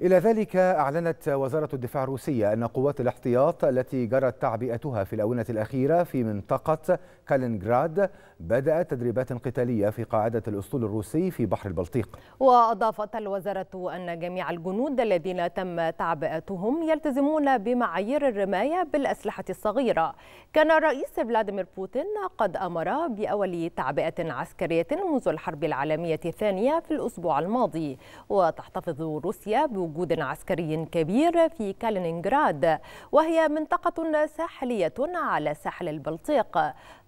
إلى ذلك أعلنت وزارة الدفاع الروسية أن قوات الاحتياط التي جرت تعبئتها في الآونة الأخيرة في منطقة كالينغراد بدأت تدريبات قتالية في قاعدة الأسطول الروسي في بحر البلطيق وأضافت الوزارة أن جميع الجنود الذين تم تعبئتهم يلتزمون بمعايير الرماية بالأسلحة الصغيرة كان الرئيس فلاديمير بوتين قد أمر بأول تعبئة عسكرية منذ الحرب العالمية الثانية في الأسبوع الماضي وتحتفظ روسيا بوجود وجود عسكري كبير في كالينينغراد وهي منطقة ساحلية على ساحل البلطيق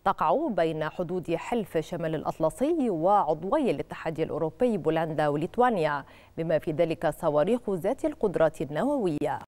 تقع بين حدود حلف شمال الأطلسي وعضوي الاتحاد الأوروبي بولندا وليتوانيا بما في ذلك صواريخ ذات القدرات النووية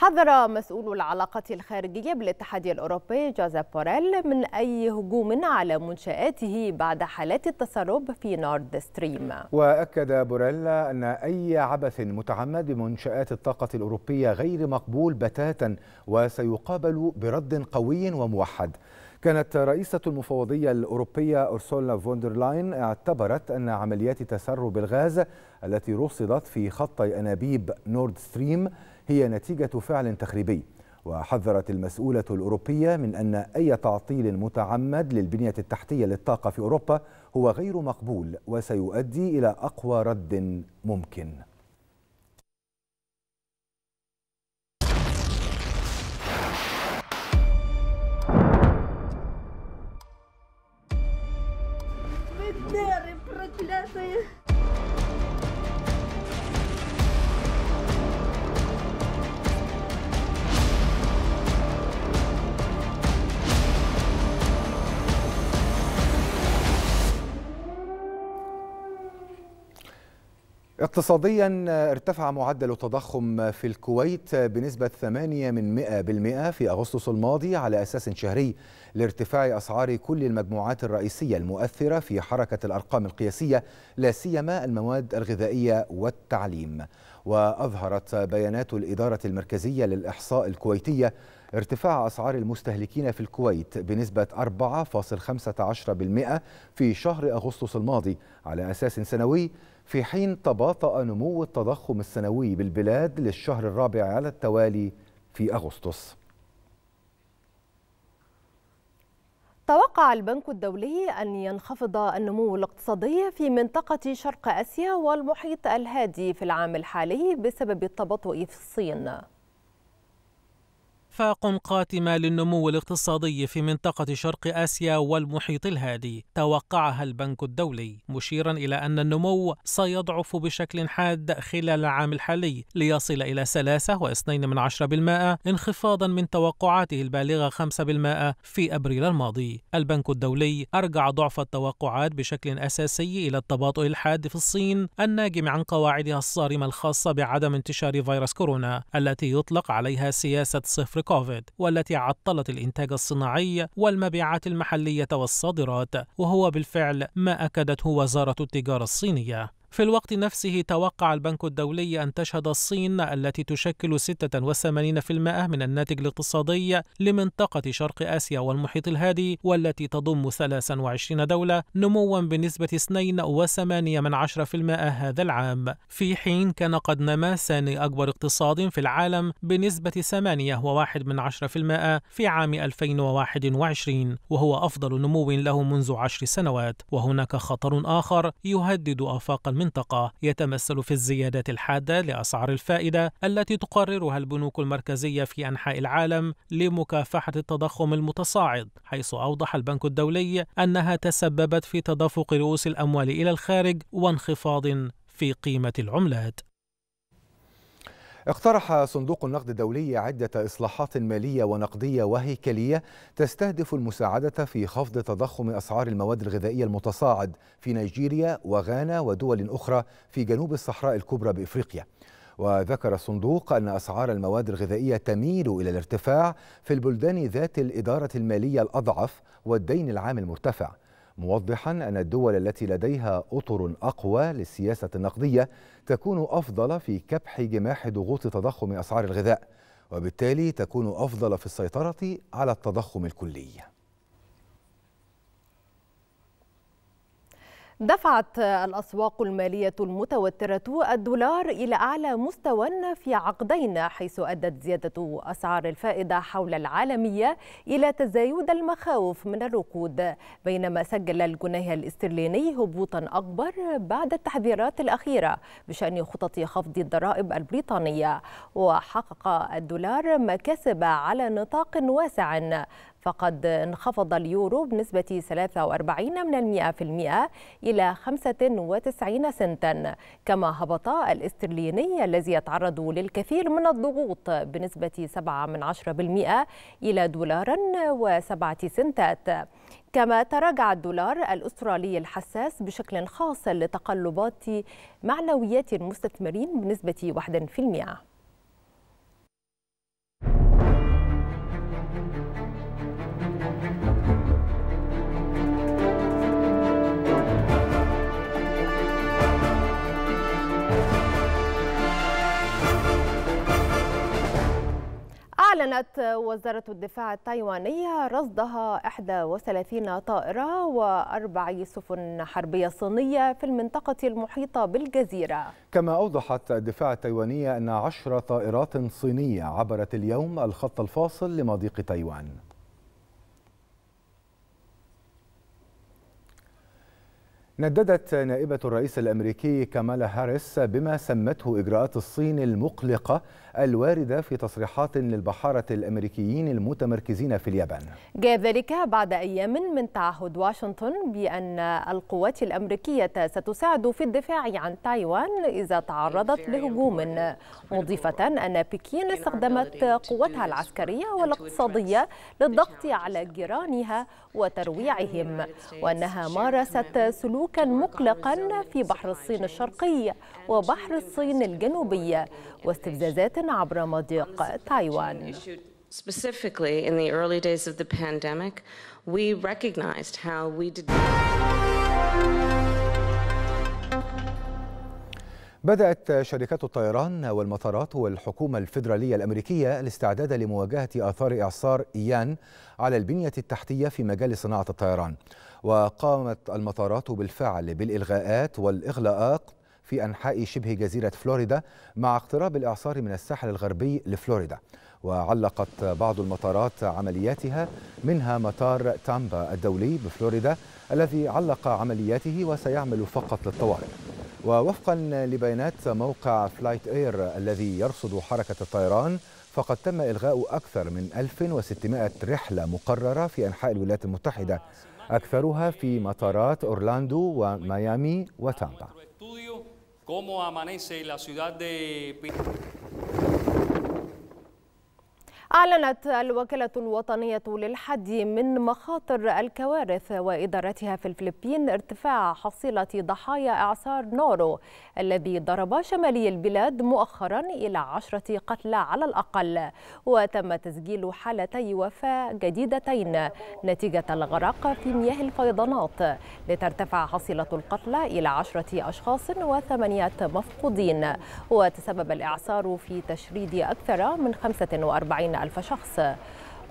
حذر مسؤول العلاقات الخارجية بالاتحاد الأوروبي جوزيف بوريل من أي هجوم على منشآته بعد حالات التسرب في نورد ستريم وأكد بوريل أن أي عبث متعمد بمنشآت الطاقة الأوروبية غير مقبول بتاتا وسيقابل برد قوي وموحد كانت رئيسة المفوضية الأوروبية أرسولا فوندرلاين اعتبرت أن عمليات تسرب الغاز التي رصدت في خط أنابيب نورد ستريم هي نتيجة فعل تخريبي وحذرت المسؤولة الأوروبية من أن أي تعطيل متعمد للبنية التحتية للطاقة في أوروبا هو غير مقبول وسيؤدي إلى أقوى رد ممكن проклятые. اقتصاديا ارتفع معدل التضخم في الكويت بنسبة 8 من 100% في أغسطس الماضي على أساس شهري لارتفاع أسعار كل المجموعات الرئيسية المؤثرة في حركة الأرقام القياسية لا سيما المواد الغذائية والتعليم وأظهرت بيانات الإدارة المركزية للإحصاء الكويتية ارتفاع أسعار المستهلكين في الكويت بنسبة 4.15% في شهر أغسطس الماضي على أساس سنوي في حين تباطأ نمو التضخم السنوي بالبلاد للشهر الرابع على التوالي في أغسطس توقع البنك الدولي أن ينخفض النمو الاقتصادي في منطقة شرق آسيا والمحيط الهادي في العام الحالي بسبب التباطؤ في الصين آفاق قاتمة للنمو الاقتصادي في منطقة شرق آسيا والمحيط الهادي توقعها البنك الدولي مشيرا إلى أن النمو سيضعف بشكل حاد خلال العام الحالي ليصل إلى 3.2% انخفاضا من توقعاته البالغة 5% في أبريل الماضي البنك الدولي أرجع ضعف التوقعات بشكل أساسي إلى التباطؤ الحاد في الصين الناجم عن قواعدها الصارمة الخاصة بعدم انتشار فيروس كورونا التي يطلق عليها سياسة صفر كوفيد والتي عطلت الإنتاج الصناعي والمبيعات المحلية والصادرات وهو بالفعل ما أكدته وزارة التجارة الصينية في الوقت نفسه توقع البنك الدولي أن تشهد الصين التي تشكل 86% من الناتج الاقتصادي لمنطقة شرق آسيا والمحيط الهادي والتي تضم 23 دولة نموا بنسبة 2.8% هذا العام في حين كان قد نما ثاني أكبر اقتصاد في العالم بنسبة 8.1% في عام 2021 وهو أفضل نمو له منذ عشر سنوات وهناك خطر آخر يهدد آفاق المنطقة المنطقة يتمثل في الزيادات الحادة لأسعار الفائدة التي تقررها البنوك المركزية في أنحاء العالم لمكافحة التضخم المتصاعد حيث أوضح البنك الدولي أنها تسببت في تدفق رؤوس الأموال إلى الخارج وانخفاض في قيمة العملات اقترح صندوق النقد الدولي عدة إصلاحات مالية ونقدية وهيكلية تستهدف المساعدة في خفض تضخم أسعار المواد الغذائية المتصاعد في نيجيريا وغانا ودول أخرى في جنوب الصحراء الكبرى بإفريقيا وذكر الصندوق أن أسعار المواد الغذائية تميل إلى الارتفاع في البلدان ذات الإدارة المالية الأضعف والدين العام المرتفع موضحا أن الدول التي لديها أطر أقوى للسياسة النقدية تكون أفضل في كبح جماح ضغوط تضخم أسعار الغذاء وبالتالي تكون أفضل في السيطرة على التضخم الكلي دفعت الأسواق المالية المتوترة الدولار إلى أعلى مستوى في عقدين حيث أدت زيادة أسعار الفائدة حول العالمية إلى تزايد المخاوف من الركود بينما سجل الجنيه الاسترليني هبوطا أكبر بعد التحذيرات الأخيرة بشأن خطط خفض الضرائب البريطانية وحقق الدولار مكاسب على نطاق واسع فقد انخفض اليورو بنسبة 43 من المئة في المئة إلى 95 سنتا كما هبط الاسترليني الذي يتعرض للكثير من الضغوط بنسبة 7 من 10 بالمئة إلى دولارا و7 سنتات كما تراجع الدولار الأسترالي الحساس بشكل خاص لتقلبات معنويات المستثمرين بنسبة 1% أعلنت وزارة الدفاع التايوانية رصدها 31 طائرة وأربع سفن حربية صينية في المنطقة المحيطة بالجزيرة كما أوضحت الدفاع التايوانية أن عشر طائرات صينية عبرت اليوم الخط الفاصل لمضيق تايوان نددت نائبة الرئيس الأمريكي كامالا هاريس بما سمته إجراءات الصين المقلقة الواردة في تصريحات للبحارة الأمريكيين المتمركزين في اليابان جاء ذلك بعد أيام من تعهد واشنطن بأن القوات الأمريكية ستساعد في الدفاع عن تايوان إذا تعرضت لهجوم مضيفة أن بكين استخدمت قوتها العسكرية والاقتصادية للضغط على جيرانها وترويعهم وأنها مارست سلوكا مقلقا في بحر الصين الشرقي وبحر الصين الجنوبي واستفزازات عبر مضيق تايوان Specifically, in the early days of the pandemic, we recognized how we did. بدأت شركات الطيران والمطارات والحكومة الفيدرالية الأمريكية الاستعداد لمواجهة آثار إعصار إيان على البنية التحتية في مجال صناعة الطيران وقامت المطارات بالفعل بالإلغاءات والإغلاقات في أنحاء شبه جزيرة فلوريدا مع اقتراب الإعصار من الساحل الغربي لفلوريدا وعلقت بعض المطارات عملياتها منها مطار تامبا الدولي بفلوريدا الذي علق عملياته وسيعمل فقط للطوارئ ووفقا لبيانات موقع فلايت اير الذي يرصد حركة الطيران فقد تم إلغاء أكثر من 1600 رحلة مقررة في أنحاء الولايات المتحدة أكثرها في مطارات أورلاندو وميامي وتامبا cómo amanece la ciudad de أعلنت الوكالة الوطنية للحد من مخاطر الكوارث وإدارتها في الفلبين ارتفاع حصيلة ضحايا إعصار نورو الذي ضرب شمالي البلاد مؤخرا إلى عشرة قتلى على الأقل وتم تسجيل حالتي وفاة جديدتين نتيجة الغرق في مياه الفيضانات لترتفع حصيلة القتلى إلى عشرة أشخاص وثمانية مفقودين وتسبب الإعصار في تشريد أكثر من 45 ألف شخص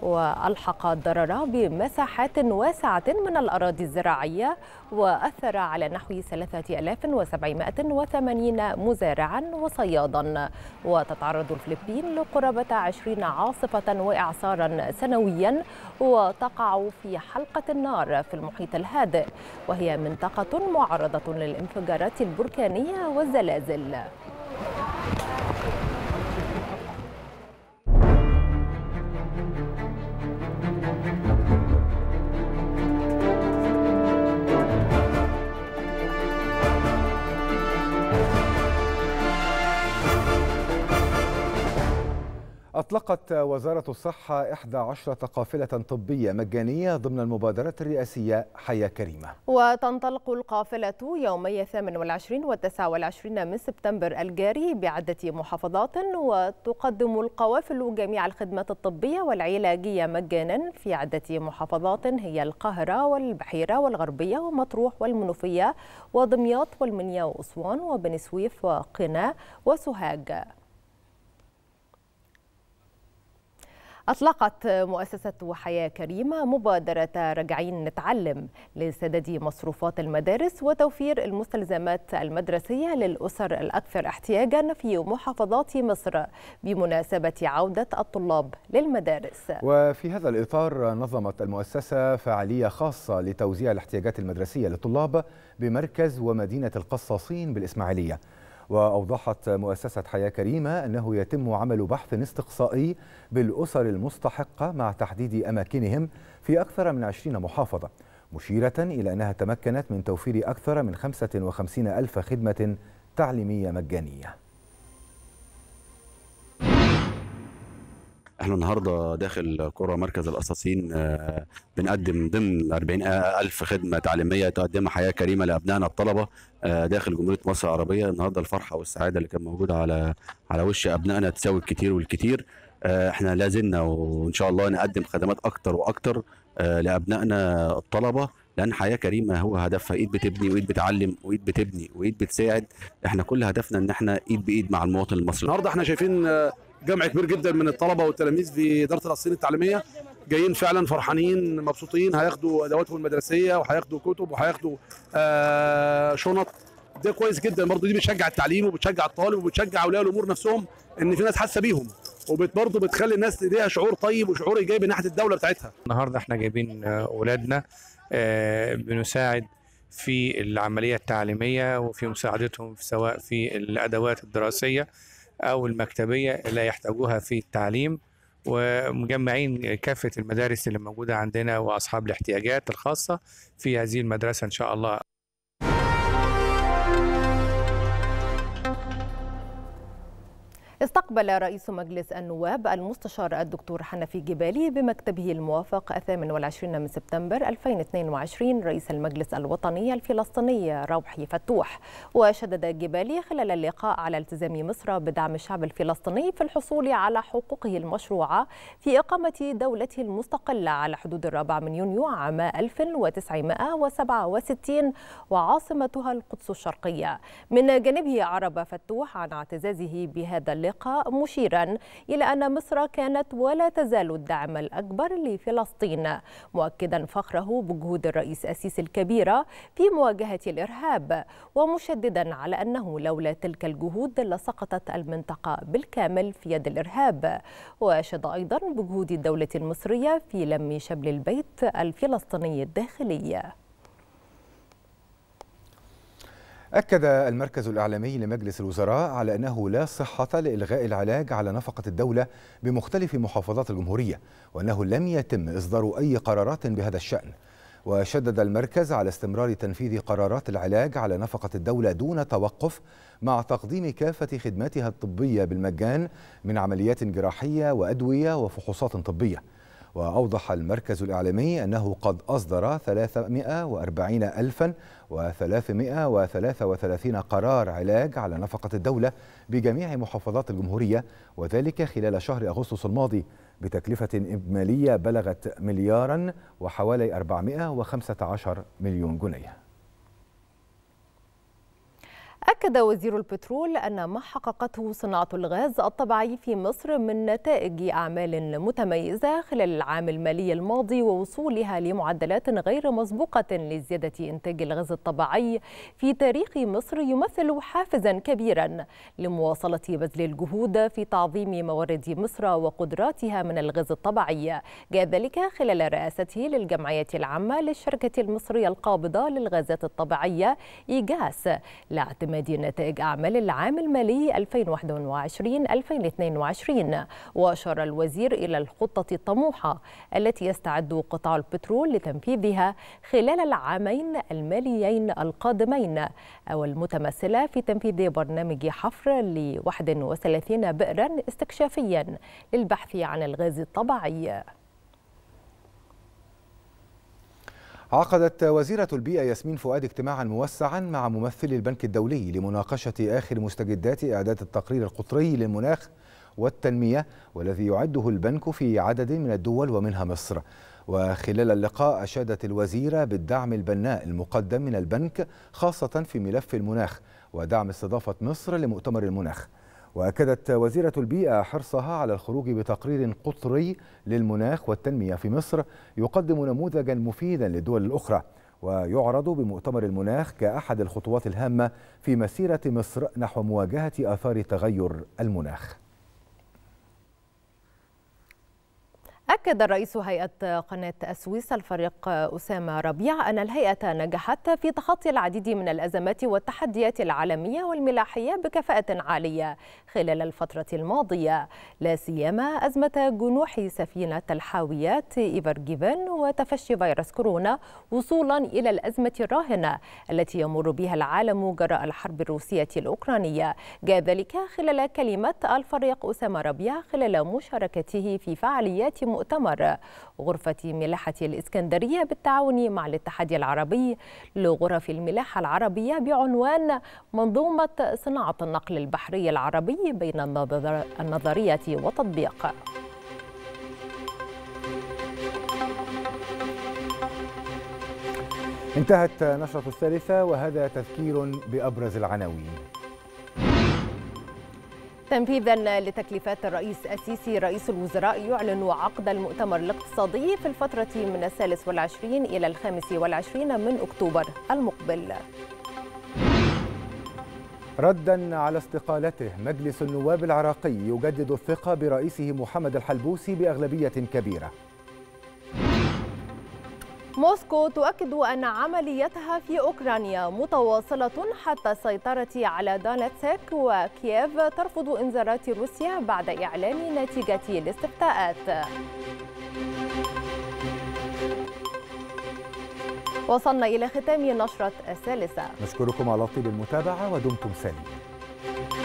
وألحق الضرر بمساحات واسعة من الأراضي الزراعية وأثر على نحو 3780 مزارعا وصيادا وتتعرض الفلبين لقرابة 20 عاصفة وإعصارا سنويا وتقع في حلقة النار في المحيط الهادئ وهي منطقة معرضة للانفجارات البركانية والزلازل أطلقت وزارة الصحة 11 قافلة طبية مجانية ضمن المبادرة الرئاسية حياة كريمة وتنطلق القافلة يومي 28 و 29 من سبتمبر الجاري بعدة محافظات وتقدم القوافل جميع الخدمات الطبية والعلاجية مجانا في عدة محافظات هي القاهرة والبحيرة والغربية ومطروح والمنوفية ودمياط والمنيا وأسوان وبني سويف وقنا وسوهاج أطلقت مؤسسة حياة كريمة مبادرة راجعين نتعلم لسداد مصروفات المدارس وتوفير المستلزمات المدرسية للأسر الأكثر احتياجا في محافظات مصر بمناسبة عودة الطلاب للمدارس وفي هذا الإطار نظمت المؤسسة فعالية خاصة لتوزيع الاحتياجات المدرسية للطلاب بمركز ومدينة القصاصين بالإسماعيلية وأوضحت مؤسسة حياة كريمة أنه يتم عمل بحث استقصائي بالأسر المستحقة مع تحديد أماكنهم في أكثر من 20 محافظة مشيرة إلى أنها تمكنت من توفير أكثر من 55 ألف خدمة تعليمية مجانية احنا النهارده داخل كره مركز القصاصين آه، بنقدم ضمن 40 آه، ألف خدمه تعليميه تقدمها حياه كريمه لابنائنا الطلبه آه، داخل جمهوريه مصر العربيه النهارده الفرحه والسعاده اللي كانت موجوده على على وش ابنائنا تساوي الكتير والكتير احنا لازلنا وان شاء الله نقدم خدمات اكتر واكتر لابنائنا الطلبه لان حياه كريمه هو هدفها ايد بتبني وايد بتعلم وايد بتبني وايد بتساعد احنا كل هدفنا ان احنا ايد بايد مع المواطن المصري النهارده احنا شايفين جمع كبير جدا من الطلبه والتلاميذ في اداره الصين التعليميه جايين فعلا فرحانين مبسوطين هياخدوا ادواتهم المدرسيه وهياخدوا كتب وهياخدوا آه، شنط ده كويس جدا برضه دي بتشجع التعليم وبتشجع الطالب وبتشجع اولياء الامور نفسهم ان في ناس حاسه بيهم وبرضه بتخلي الناس ليها شعور طيب وشعور ايجابي ناحيه الدوله بتاعتها. النهارده احنا جايبين آه، اولادنا آه، بنساعد في العمليه التعليميه وفي مساعدتهم سواء في الادوات الدراسيه أو المكتبية اللي يحتاجوها في التعليم ومجمعين كافة المدارس اللي موجودة عندنا وأصحاب الاحتياجات الخاصة في هذه المدرسة إن شاء الله استقبل رئيس مجلس النواب المستشار الدكتور حنفي جبالي بمكتبه الموافق 28 من سبتمبر 2022 رئيس المجلس الوطني الفلسطيني روحي فتوح وشدد جبالي خلال اللقاء على التزام مصر بدعم الشعب الفلسطيني في الحصول على حقوقه المشروعة في إقامة دولته المستقلة على حدود الرابع من يونيو عام 1967 وعاصمتها القدس الشرقية من جانبه عرب فتوح عن اعتزازه بهذا اللقاء السابقة مشيرا إلى أن مصر كانت ولا تزال الدعم الأكبر لفلسطين مؤكدا فخره بجهود الرئيس السيسي الكبيرة في مواجهة الإرهاب ومشددا على أنه لولا تلك الجهود لسقطت المنطقة بالكامل في يد الإرهاب وأشاد أيضا بجهود الدولة المصرية في لم شبل البيت الفلسطيني الداخلي أكد المركز الإعلامي لمجلس الوزراء على أنه لا صحة لإلغاء العلاج على نفقة الدولة بمختلف محافظات الجمهورية وأنه لم يتم إصدار أي قرارات بهذا الشأن وشدد المركز على استمرار تنفيذ قرارات العلاج على نفقة الدولة دون توقف مع تقديم كافة خدماتها الطبية بالمجان من عمليات جراحية وأدوية وفحوصات طبية وأوضح المركز الإعلامي أنه قد أصدر 340 ألفا و333 قرار علاج على نفقة الدولة بجميع محافظات الجمهورية وذلك خلال شهر أغسطس الماضي بتكلفة إجمالية بلغت مليارا وحوالي 415 مليون جنيه أكد وزير البترول أن ما حققته صناعة الغاز الطبيعي في مصر من نتائج أعمال متميزة خلال العام المالي الماضي ووصولها لمعدلات غير مسبوقة لزيادة إنتاج الغاز الطبيعي في تاريخ مصر يمثل حافزا كبيرا لمواصلة بذل الجهود في تعظيم موارد مصر وقدراتها من الغاز الطبيعي جاء ذلك خلال رئاسته للجمعية العامة للشركة المصرية القابضة للغازات الطبيعية إيجاس لاعتماد تنادي نتائج أعمال العام المالي 2021-2022 وأشار الوزير إلى الخطة الطموحة التي يستعد قطاع البترول لتنفيذها خلال العامين الماليين القادمين أو المتمثلة في تنفيذ برنامج حفر ل 31 بئرا استكشافيا للبحث عن الغاز الطبيعي عقدت وزيرة البيئة ياسمين فؤاد اجتماعا موسعا مع ممثل البنك الدولي لمناقشة آخر مستجدات إعداد التقرير القطري للمناخ والتنمية والذي يعده البنك في عدد من الدول ومنها مصر وخلال اللقاء أشادت الوزيرة بالدعم البناء المقدم من البنك خاصة في ملف المناخ ودعم استضافة مصر لمؤتمر المناخ وأكدت وزيرة البيئة حرصها على الخروج بتقرير قطري للمناخ والتنمية في مصر يقدم نموذجا مفيدا للدول الأخرى ويعرض بمؤتمر المناخ كأحد الخطوات الهامة في مسيرة مصر نحو مواجهة آثار تغير المناخ أكد رئيس هيئة قناة السويس الفريق أسامة ربيع أن الهيئة نجحت في تخطي العديد من الأزمات والتحديات العالمية والملاحية بكفاءة عالية خلال الفترة الماضية لا سيما أزمة جنوح سفينة الحاويات إيفر جيفن وتفشي فيروس كورونا وصولا إلى الأزمة الراهنة التي يمر بها العالم جراء الحرب الروسية الأوكرانية جاء ذلك خلال كلمة الفريق أسامة ربيع خلال مشاركته في فعاليات مؤتمر غرفة ملاحة الإسكندرية بالتعاون مع الاتحاد العربي لغرف الملاحة العربية بعنوان منظومة صناعة النقل البحري العربي الجمعي بين النظر النظرية والتطبيق انتهت نشرة الثالثة وهذا تذكير بأبرز العناوين تنفيذا لتكليفات الرئيس السيسي رئيس الوزراء يعلن عقد المؤتمر الاقتصادي في الفترة من الثالث والعشرين إلى الخامس والعشرين من أكتوبر المقبل ردا على استقالته مجلس النواب العراقي يجدد الثقة برئيسه محمد الحلبوسي بأغلبية كبيرة موسكو تؤكد أن عمليتها في أوكرانيا متواصلة حتى السيطرة على دونتسك وكييف ترفض إنذارات روسيا بعد إعلان نتيجة الاستفتاءات وصلنا إلى ختام نشرة الثالثة نشكركم على طيب المتابعة ودمتم سالمين